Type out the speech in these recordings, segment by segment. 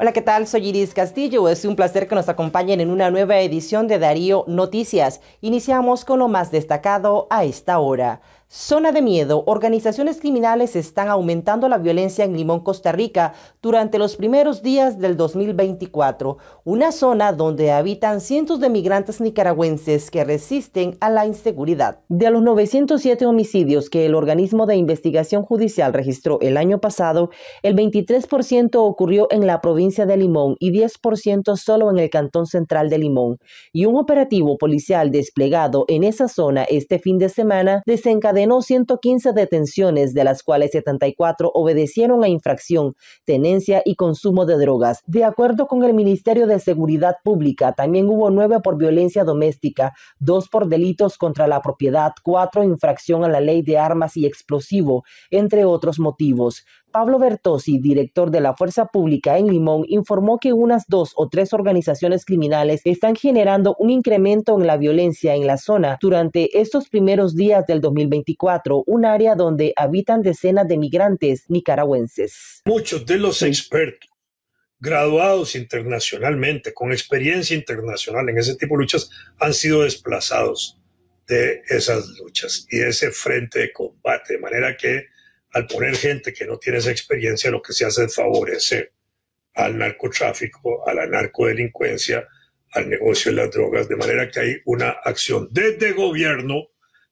Hola, ¿qué tal? Soy Iris Castillo. Es un placer que nos acompañen en una nueva edición de Darío Noticias. Iniciamos con lo más destacado a esta hora. Zona de miedo. Organizaciones criminales están aumentando la violencia en Limón, Costa Rica durante los primeros días del 2024, una zona donde habitan cientos de migrantes nicaragüenses que resisten a la inseguridad. De los 907 homicidios que el organismo de investigación judicial registró el año pasado, el 23% ocurrió en la provincia de Limón y 10% solo en el Cantón Central de Limón. Y un operativo policial desplegado en esa zona este fin de semana desencadenó ordenó 115 detenciones, de las cuales 74 obedecieron a infracción, tenencia y consumo de drogas. De acuerdo con el Ministerio de Seguridad Pública, también hubo nueve por violencia doméstica, dos por delitos contra la propiedad, cuatro infracción a la ley de armas y explosivo, entre otros motivos. Pablo Bertozzi, director de la Fuerza Pública en Limón, informó que unas dos o tres organizaciones criminales están generando un incremento en la violencia en la zona durante estos primeros días del 2024, un área donde habitan decenas de migrantes nicaragüenses. Muchos de los expertos graduados internacionalmente, con experiencia internacional en ese tipo de luchas, han sido desplazados de esas luchas y ese frente de combate, de manera que al poner gente que no tiene esa experiencia, lo que se hace es favorecer al narcotráfico, a la narcodelincuencia, al negocio de las drogas, de manera que hay una acción desde gobierno,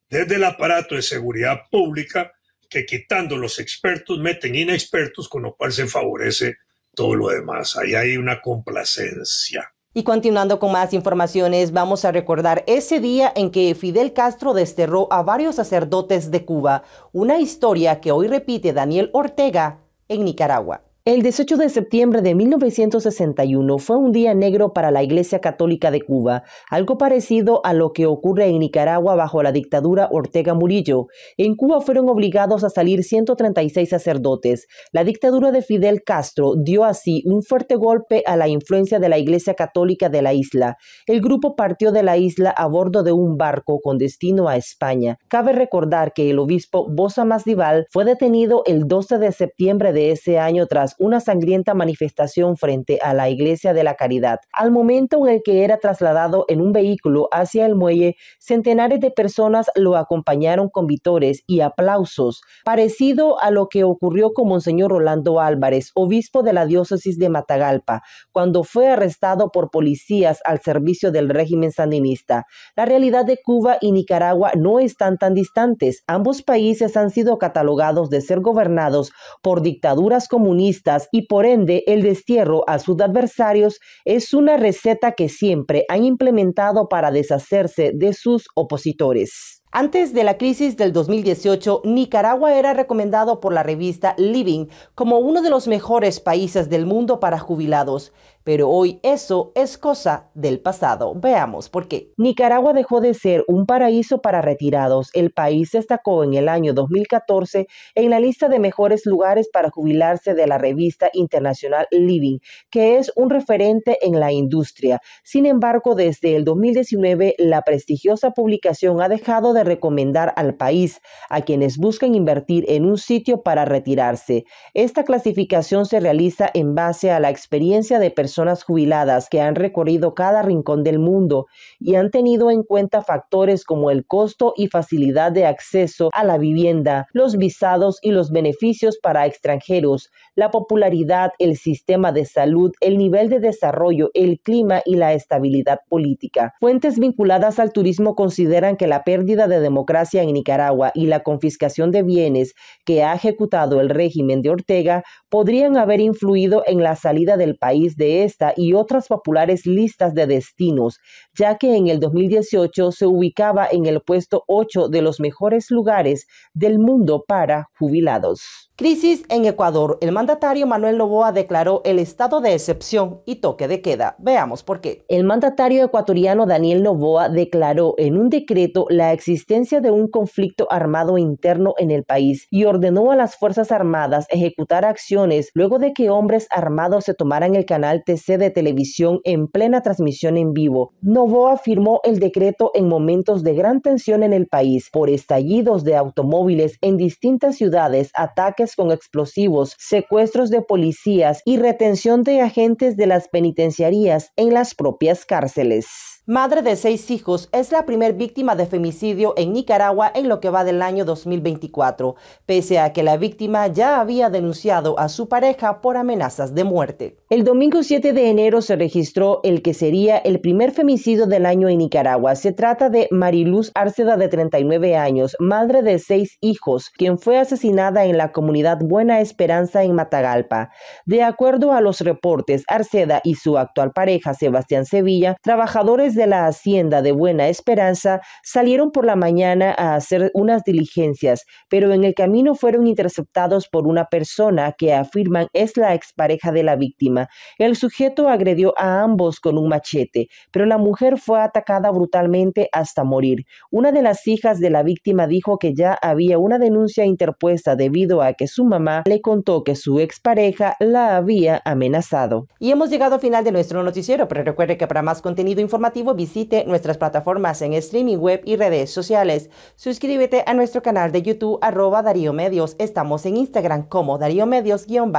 desde el aparato de seguridad pública, que quitando los expertos meten inexpertos, con lo cual se favorece todo lo demás. Ahí hay una complacencia. Y continuando con más informaciones, vamos a recordar ese día en que Fidel Castro desterró a varios sacerdotes de Cuba, una historia que hoy repite Daniel Ortega en Nicaragua. El 18 de septiembre de 1961 fue un día negro para la Iglesia Católica de Cuba, algo parecido a lo que ocurre en Nicaragua bajo la dictadura Ortega Murillo. En Cuba fueron obligados a salir 136 sacerdotes. La dictadura de Fidel Castro dio así un fuerte golpe a la influencia de la Iglesia Católica de la isla. El grupo partió de la isla a bordo de un barco con destino a España. Cabe recordar que el obispo Bosa Masdival fue detenido el 12 de septiembre de ese año tras una sangrienta manifestación frente a la Iglesia de la Caridad. Al momento en el que era trasladado en un vehículo hacia el muelle, centenares de personas lo acompañaron con vitores y aplausos, parecido a lo que ocurrió con Monseñor Rolando Álvarez, obispo de la diócesis de Matagalpa, cuando fue arrestado por policías al servicio del régimen sandinista. La realidad de Cuba y Nicaragua no están tan distantes. Ambos países han sido catalogados de ser gobernados por dictaduras comunistas y por ende el destierro a sus adversarios es una receta que siempre han implementado para deshacerse de sus opositores. Antes de la crisis del 2018, Nicaragua era recomendado por la revista Living como uno de los mejores países del mundo para jubilados pero hoy eso es cosa del pasado. Veamos por qué. Nicaragua dejó de ser un paraíso para retirados. El país destacó en el año 2014 en la lista de mejores lugares para jubilarse de la revista internacional Living, que es un referente en la industria. Sin embargo, desde el 2019, la prestigiosa publicación ha dejado de recomendar al país a quienes buscan invertir en un sitio para retirarse. Esta clasificación se realiza en base a la experiencia de personas personas jubiladas que han recorrido cada rincón del mundo y han tenido en cuenta factores como el costo y facilidad de acceso a la vivienda, los visados y los beneficios para extranjeros, la popularidad, el sistema de salud, el nivel de desarrollo, el clima y la estabilidad política. Fuentes vinculadas al turismo consideran que la pérdida de democracia en Nicaragua y la confiscación de bienes que ha ejecutado el régimen de Ortega podrían haber influido en la salida del país de y otras populares listas de destinos, ya que en el 2018 se ubicaba en el puesto 8 de los mejores lugares del mundo para jubilados. Crisis en Ecuador. El mandatario Manuel Novoa declaró el estado de excepción y toque de queda. Veamos por qué. El mandatario ecuatoriano Daniel Novoa declaró en un decreto la existencia de un conflicto armado interno en el país y ordenó a las Fuerzas Armadas ejecutar acciones luego de que hombres armados se tomaran el canal sede de televisión en plena transmisión en vivo, Novoa firmó el decreto en momentos de gran tensión en el país por estallidos de automóviles en distintas ciudades, ataques con explosivos, secuestros de policías y retención de agentes de las penitenciarías en las propias cárceles. Madre de seis hijos es la primer víctima de femicidio en Nicaragua en lo que va del año 2024, pese a que la víctima ya había denunciado a su pareja por amenazas de muerte. El domingo 7 de enero se registró el que sería el primer femicidio del año en Nicaragua. Se trata de Mariluz Arceda de 39 años, madre de seis hijos, quien fue asesinada en la comunidad Buena Esperanza en Matagalpa. De acuerdo a los reportes, Arceda y su actual pareja, Sebastián Sevilla, trabajadores de la hacienda de Buena Esperanza salieron por la mañana a hacer unas diligencias, pero en el camino fueron interceptados por una persona que afirman es la expareja de la víctima. El sujeto agredió a ambos con un machete, pero la mujer fue atacada brutalmente hasta morir. Una de las hijas de la víctima dijo que ya había una denuncia interpuesta debido a que su mamá le contó que su expareja la había amenazado. Y hemos llegado al final de nuestro noticiero, pero recuerde que para más contenido informativo visite nuestras plataformas en streaming web y redes sociales. Suscríbete a nuestro canal de YouTube, arroba Darío Medios. Estamos en Instagram como Darío Medios-Nick. guión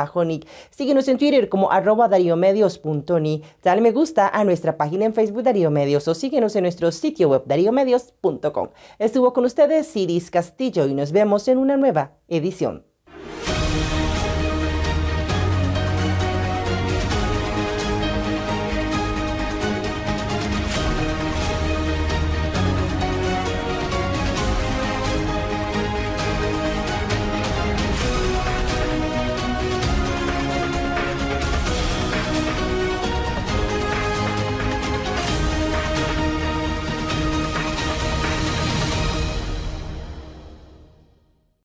Síguenos en Twitter como arroba ni. Dale me gusta a nuestra página en Facebook Darío Medios o síguenos en nuestro sitio web Darío Medios.com. Estuvo con ustedes Ciris Castillo y nos vemos en una nueva edición.